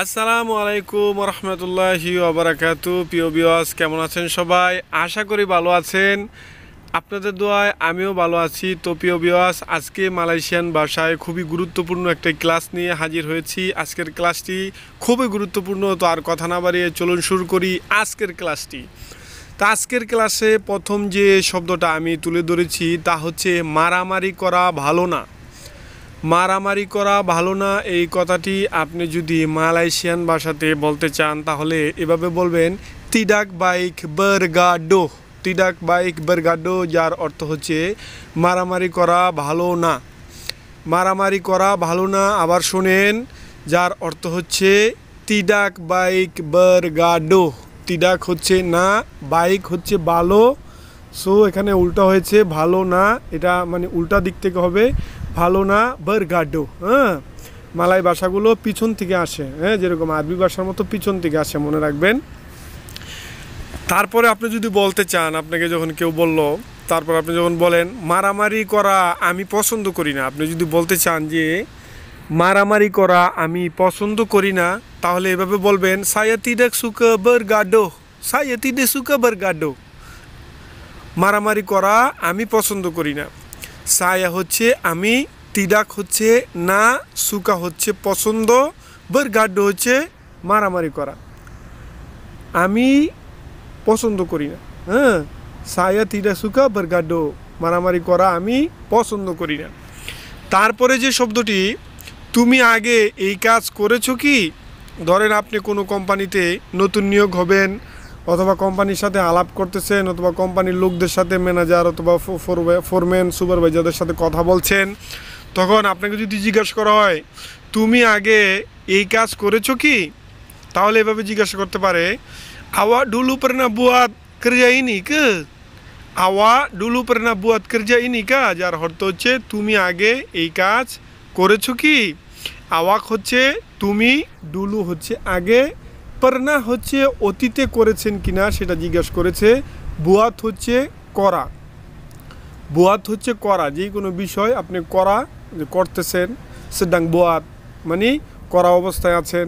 আসসালামু আলাইকুম রহমতুল্লাহি ওবরাকাতু প্রিয় বিওয়াস কেমন আছেন সবাই আশা করি ভালো আছেন আপনাদের দোয়ায় আমিও ভালো আছি তো প্রিয় বিওয়াস আজকে মালয়েশিয়ান ভাষায় খুবই গুরুত্বপূর্ণ একটা ক্লাস নিয়ে হাজির হয়েছি আজকের ক্লাসটি খুবই গুরুত্বপূর্ণ তো আর কথা না বাড়িয়ে চলুন শুরু করি আজকের ক্লাসটি তা আজকের ক্লাসে প্রথম যে শব্দটা আমি তুলে ধরেছি তা হচ্ছে মারামারি করা ভালো না মারামারি করা ভালো না এই কথাটি আপনি যদি মালয়েশিয়ান ভাষাতে বলতে চান তাহলে এভাবে বলবেন তিডাক বাইক বার্গাডো তিডাক বাইক বার্গাডো যার অর্থ হচ্ছে মারামারি করা ভালো না মারামারি করা ভালো না আবার শোনেন যার অর্থ হচ্ছে তিডাক বাইক বার্গাডো তিডাক হচ্ছে না বাইক হচ্ছে ভালো সো এখানে উল্টা হয়েছে ভালো না এটা মানে উল্টা দিক থেকে হবে ভালো না বারগাডো হ্যাঁ মালাই ভাষাগুলো পিছন থেকে আসে হ্যাঁ যেরকম আরবি ভাষার মতো পিছন থেকে আসে মনে রাখবেন তারপরে আপনি যদি বলতে চান আপনাকে যখন কেউ বলল তারপর আপনি যখন বলেন মারামারি করা আমি পছন্দ করি না আপনি যদি বলতে চান যে মারামারি করা আমি পছন্দ করি না তাহলে এভাবে বলবেন সায়াতি ডেক সুকাবার গাডো সায়াতি ডে সুকাবার গাডো মারামারি করা আমি পছন্দ করি না সায়া হচ্ছে আমি তিডাক হচ্ছে না সুকা হচ্ছে পছন্দ গাড্ড হচ্ছে মারামারি করা আমি পছন্দ করি না হ্যাঁ সায়া তিদা সুকা গাড্ড মারামারি করা আমি পছন্দ করি না তারপরে যে শব্দটি তুমি আগে এই কাজ করেছো কি ধরেন আপনি কোনো কোম্পানিতে নতুন নিয়োগ হবেন অথবা কোম্পানির সাথে আলাপ করতেছেন অথবা কোম্পানির লোকদের সাথে ম্যানেজার অথবা ফোরম্যান সুপারভাইজারদের সাথে কথা বলছেন তখন আপনাকে যদি জিজ্ঞাসা করা হয় তুমি আগে এই কাজ করেছো কি তাহলে এভাবে জিজ্ঞাসা করতে পারে আওয়া ডুলু না বুয়াত কেরজা ইনি ক আওয়া ডুলু না বুয়াত কেরজা ইনি কা যার অর্থ হচ্ছে তুমি আগে এই কাজ করেছো কি আওয়াক হচ্ছে তুমি ডুলু হচ্ছে আগে পারনা হচ্ছে অতীতে করেছেন কিনা সেটা জিজ্ঞেস করেছে বুয়াত হচ্ছে করা বুয়াত হচ্ছে করা যে কোনো বিষয় আপনি করা করতেছেন সেডাং বুয়াত মানে করা অবস্থায় আছেন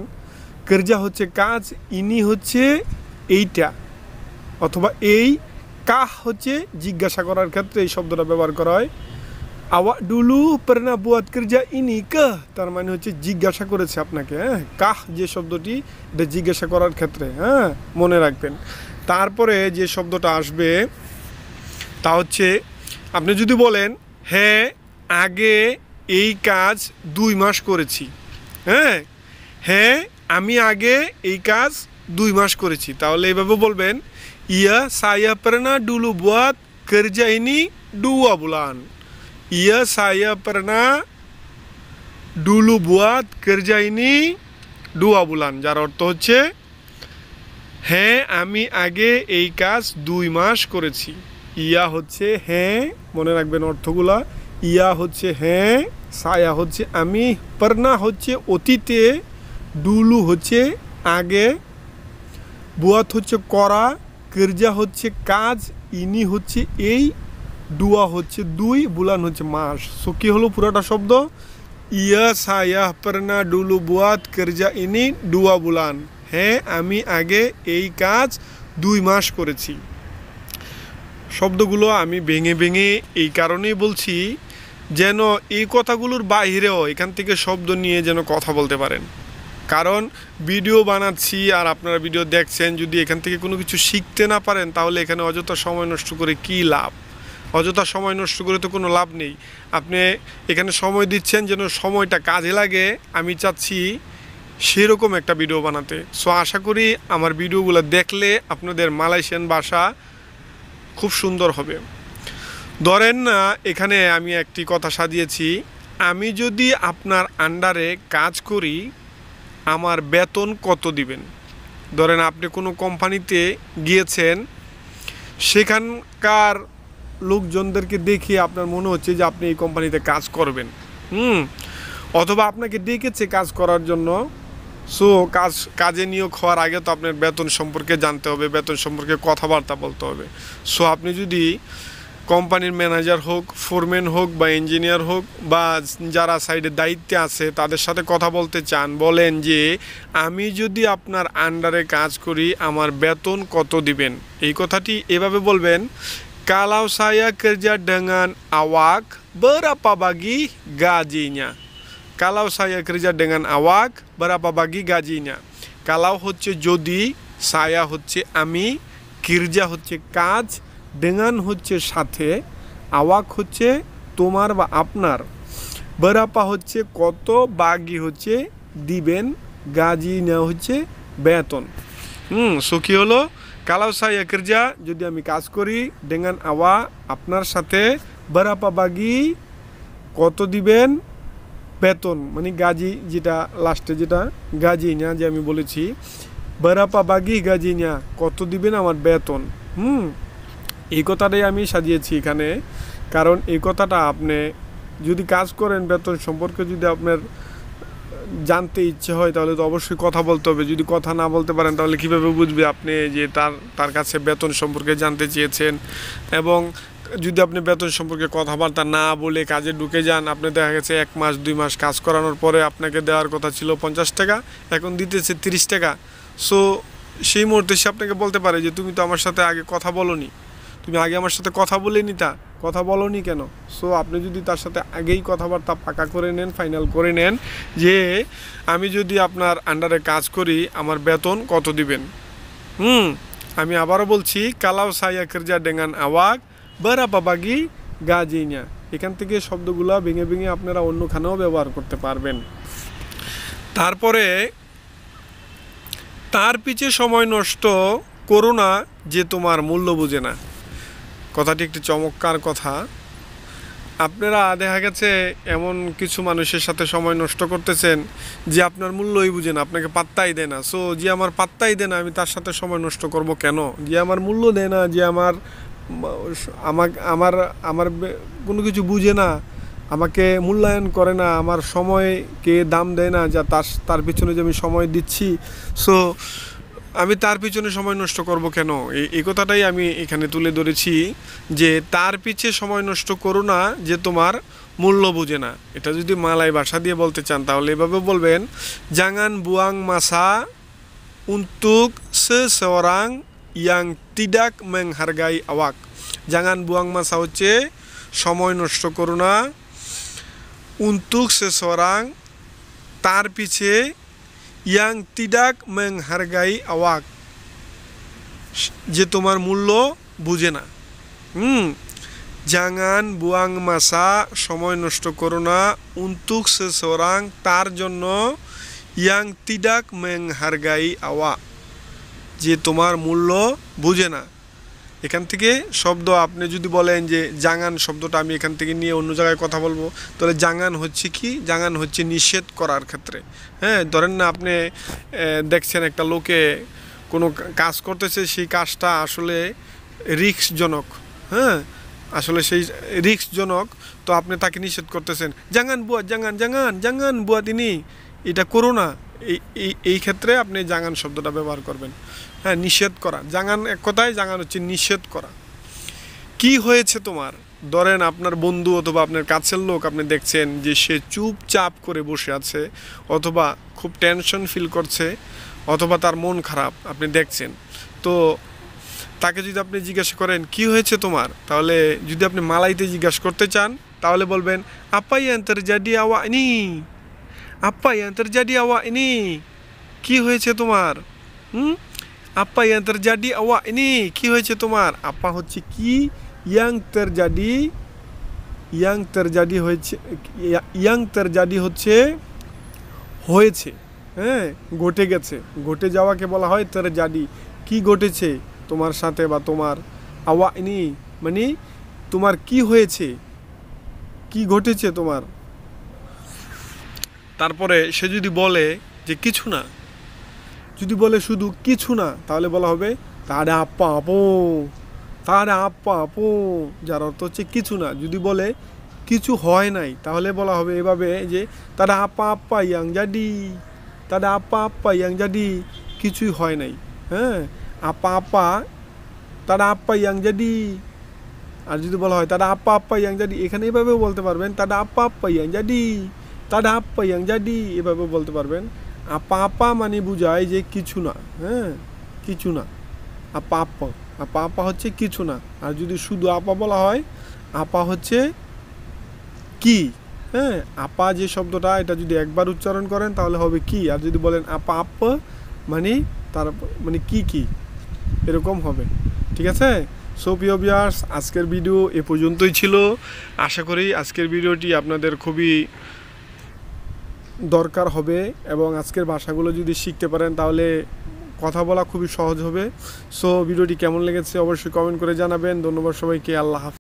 কেরজা হচ্ছে কাজ ইনি হচ্ছে এইটা অথবা এই কাহ হচ্ছে জিজ্ঞাসা করার ক্ষেত্রে এই শব্দটা ব্যবহার করা হয় আওয়া ডুলু পেরনা বুয়াদ কিরজা ইনি কাহ তার মানে হচ্ছে জিজ্ঞাসা করেছে আপনাকে হ্যাঁ কাহ যে শব্দটি এটা জিজ্ঞাসা করার ক্ষেত্রে হ্যাঁ মনে রাখবেন তারপরে যে শব্দটা আসবে তা হচ্ছে আপনি যদি বলেন হ্যাঁ আগে এই কাজ দুই মাস করেছি হ্যাঁ হ্যাঁ আমি আগে এই কাজ দুই মাস করেছি তাহলে এইভাবে বলবেন ইয়া সাইয়া পেরনা ডুলু বুয়াত কেরজা ইনি ডুয়া বুলান ya saya pernah dulu buat kerja ini দুয়া বুলান যার অর্থ হচ্ছে হ্যাঁ আমি আগে এই কাজ দুই মাস করেছি ইয়া হচ্ছে হ্যাঁ মনে রাখবেন অর্থগুলা ইয়া হচ্ছে হ্যাঁ সায়া হচ্ছে আমি পারনা হচ্ছে অতীতে ডুলু হচ্ছে আগে বুয়াত হচ্ছে করা কির্জা হচ্ছে কাজ ইনি হচ্ছে এই ডুয়া হচ্ছে দুই বুলান হচ্ছে মাস সো কি হলো পুরাটা শব্দ ইয়া ডুলু বুয়াত কেরজা ইনি ডুয়া বুলান হ্যাঁ আমি আগে এই কাজ দুই মাস করেছি শব্দগুলো আমি ভেঙে ভেঙে এই কারণেই বলছি যেন এই কথাগুলোর বাইরেও এখান থেকে শব্দ নিয়ে যেন কথা বলতে পারেন কারণ ভিডিও বানাচ্ছি আর আপনারা ভিডিও দেখছেন যদি এখান থেকে কোনো কিছু শিখতে না পারেন তাহলে এখানে অযথা সময় নষ্ট করে কী লাভ অযথা সময় নষ্ট করে তো কোনো লাভ নেই আপনি এখানে সময় দিচ্ছেন যেন সময়টা কাজে লাগে আমি চাচ্ছি সেরকম একটা ভিডিও বানাতে সো আশা করি আমার ভিডিওগুলো দেখলে আপনাদের মালয়েশিয়ান ভাষা খুব সুন্দর হবে ধরেন না এখানে আমি একটি কথা সাজিয়েছি আমি যদি আপনার আন্ডারে কাজ করি আমার বেতন কত দিবেন ধরেন আপনি কোনো কোম্পানিতে গিয়েছেন সেখানকার লোকজনদেরকে দেখে আপনার মনে হচ্ছে যে আপনি এই কোম্পানিতে কাজ করবেন হুম অথবা আপনাকে ডেকেছে কাজ করার জন্য সো কাজ কাজে নিয়োগ হওয়ার আগে তো আপনার বেতন সম্পর্কে জানতে হবে বেতন সম্পর্কে কথাবার্তা বলতে হবে সো আপনি যদি কোম্পানির ম্যানেজার হোক ফোরম্যান হোক বা ইঞ্জিনিয়ার হোক বা যারা সাইডে দায়িত্বে আছে তাদের সাথে কথা বলতে চান বলেন যে আমি যদি আপনার আন্ডারে কাজ করি আমার বেতন কত দিবেন এই কথাটি এভাবে বলবেন Kalau saya kerja dengan awak, berapa bagi gajinya? Kalau saya kerja dengan awak, berapa bagi gajinya? Kalau hutce judi saya hutce ami, kerja hutce kaj, dengan hutce sate, awak hutce tomar ba apnar. Berapa hutce koto bagi hutce diben gajinya hutce beton. Hmm, sukiolo. kalau সাইয়া kerja যদি আমি কাজ করি ডেঙ্গান আওয়া আপনার সাথে বরাপা বাগি কত দিবেন বেতন মানে গাজি যেটা লাস্টে যেটা গাজি না যে আমি বলেছি বরাপা বাগি গাজি না কত দিবেন আমার বেতন হুম এই কথাটাই আমি সাজিয়েছি এখানে কারণ এই কথাটা আপনি যদি কাজ করেন বেতন সম্পর্কে যদি আপনার জানতে ইচ্ছে হয় তাহলে তো অবশ্যই কথা বলতে হবে যদি কথা না বলতে পারেন তাহলে কিভাবে বুঝবে আপনি যে তার তার কাছে বেতন সম্পর্কে জানতে চেয়েছেন এবং যদি আপনি বেতন সম্পর্কে কথাবার্তা না বলে কাজে ঢুকে যান আপনি দেখা গেছে এক মাস দুই মাস কাজ করানোর পরে আপনাকে দেওয়ার কথা ছিল পঞ্চাশ টাকা এখন দিতেছে তিরিশ টাকা সো সেই মুহূর্তে সে আপনাকে বলতে পারে যে তুমি তো আমার সাথে আগে কথা বলনি তুমি আগে আমার সাথে কথা বলে নিতা কথা বলনি কেন সো আপনি যদি তার সাথে আগেই কথাবার্তা পাকা করে নেন ফাইনাল করে নেন যে আমি যদি আপনার আন্ডারে কাজ করি আমার বেতন কত দিবেন হুম আমি আবারও বলছি কালাও সাইয়া কেরজা ডেঙ্গান আওয়াক বেরা গা গাজিনা এখান থেকে শব্দগুলা ভেঙে ভেঙে আপনারা অন্যখানেও ব্যবহার করতে পারবেন তারপরে তার পিছে সময় নষ্ট করো না যে তোমার মূল্য বুঝে না কথাটি একটি চমৎকার কথা আপনারা দেখা গেছে এমন কিছু মানুষের সাথে সময় নষ্ট করতেছেন যে আপনার মূল্যই বুঝে না আপনাকে পাত্তাই দেয় না সো যে আমার পাত্তাই দেয় না আমি তার সাথে সময় নষ্ট করব কেন যে আমার মূল্য দেয় না যে আমার আমাকে আমার আমার কোনো কিছু বুঝে না আমাকে মূল্যায়ন করে না আমার সময়কে দাম দেয় না যা তার তার পিছনে যে আমি সময় দিচ্ছি সো আমি তার পিছনে সময় নষ্ট করব কেন এই কথাটাই আমি এখানে তুলে ধরেছি যে তার পিছে সময় নষ্ট করো না যে তোমার মূল্য বুঝে না এটা যদি মালাই ভাষা দিয়ে বলতে চান তাহলে এভাবে বলবেন জাঙান বুয়াং মাসা উন্তুক সরাং ইয়াং তিডাক ম্যাং হারগাই আওয়াক জাঙান বুয়াং মাসা হচ্ছে সময় নষ্ট করো না উন্তুক সরাং তার পিছে yang tidak menghargai awak যে তোমার মূল্য বুঝে না হুম জাঙ্গান বুয়াং মাসা সময় নষ্ট করো না উন্তুক সেসরাং তার জন্য ইয়াং তিডাক মেং হারগাই আওয়া যে তোমার মূল্য বুঝে না এখান থেকে শব্দ আপনি যদি বলেন যে জাঙান শব্দটা আমি এখান থেকে নিয়ে অন্য জায়গায় কথা বলবো তাহলে জাঙান হচ্ছে কি জাঙান হচ্ছে নিষেধ করার ক্ষেত্রে হ্যাঁ ধরেন না আপনি দেখছেন একটা লোকে কোনো কাজ করতেছে সেই কাজটা আসলে রিক্সজনক হ্যাঁ আসলে সেই রিক্সজনক তো আপনি তাকে নিষেধ করতেছেন জাঙ্গান বুয়া জাঙ্গান জাঙ্গান জাঙ্গান বুয়া তিনি এটা করো না এই এই ক্ষেত্রে আপনি জাঙান শব্দটা ব্যবহার করবেন হ্যাঁ নিষেধ করা জাঙান এক কথায় জাঙান হচ্ছে নিষেধ করা কি হয়েছে তোমার ধরেন আপনার বন্ধু অথবা আপনার কাছের লোক আপনি দেখছেন যে সে চুপচাপ করে বসে আছে অথবা খুব টেনশন ফিল করছে অথবা তার মন খারাপ আপনি দেখছেন তো তাকে যদি আপনি জিজ্ঞাসা করেন কি হয়েছে তোমার তাহলে যদি আপনি মালাইতে জিজ্ঞাসা করতে চান তাহলে বলবেন আপাই আওয়া নি apa yang terjadi awak ini কি হয়েছে তোমার হুম আপা yang terjadi awak ini কি হয়েছে তোমার আপা হচ্ছে কি yang terjadi yang terjadi হয়েছে yang terjadi হচ্ছে হয়েছে হ্যাঁ ঘটে গেছে ঘটে যাওয়াকে বলা হয় জাদি কি ঘটেছে তোমার সাথে বা তোমার আওয়া ইনি মানে তোমার কি হয়েছে কি ঘটেছে তোমার তারপরে সে যদি বলে যে কিছু না যদি বলে শুধু কিছু না তাহলে বলা হবে তারে আপা আপো তারে আপা আপো যার অর্থ হচ্ছে কিছু না যদি বলে কিছু হয় নাই তাহলে বলা হবে এভাবে যে তারা আপা আপা ইয়াং জাডি তারা আপা আপা ইয়াং জাডি কিছুই হয় নাই হ্যাঁ আপা আপা তারা আপা ইয়াং জাডি আর যদি বলা হয় তারা আপা আপা ইয়াং জাডি এখানে এইভাবেও বলতে পারবেন তারা আপা আপা ইয়াং জাডি তাটা আপ্পা ইয়াং জাডি এভাবে বলতে পারবেন আপা আপা মানে বুঝায় যে কিছু না হ্যাঁ কিছু না আপা আপ্পা আপা আপা হচ্ছে কিছু না আর যদি শুধু আপা বলা হয় আপা হচ্ছে কি হ্যাঁ আপা যে শব্দটা এটা যদি একবার উচ্চারণ করেন তাহলে হবে কি আর যদি বলেন আপা আপ মানে তার মানে কি কি এরকম হবে ঠিক আছে সো প্রিয় বিয়ার্স আজকের ভিডিও এ পর্যন্তই ছিল আশা করি আজকের ভিডিওটি আপনাদের খুবই দরকার হবে এবং আজকের ভাষাগুলো যদি শিখতে পারেন তাহলে কথা বলা খুবই সহজ হবে সো ভিডিওটি কেমন লেগেছে অবশ্যই কমেন্ট করে জানাবেন ধন্যবাদ সবাইকে আল্লাহ হাফিজ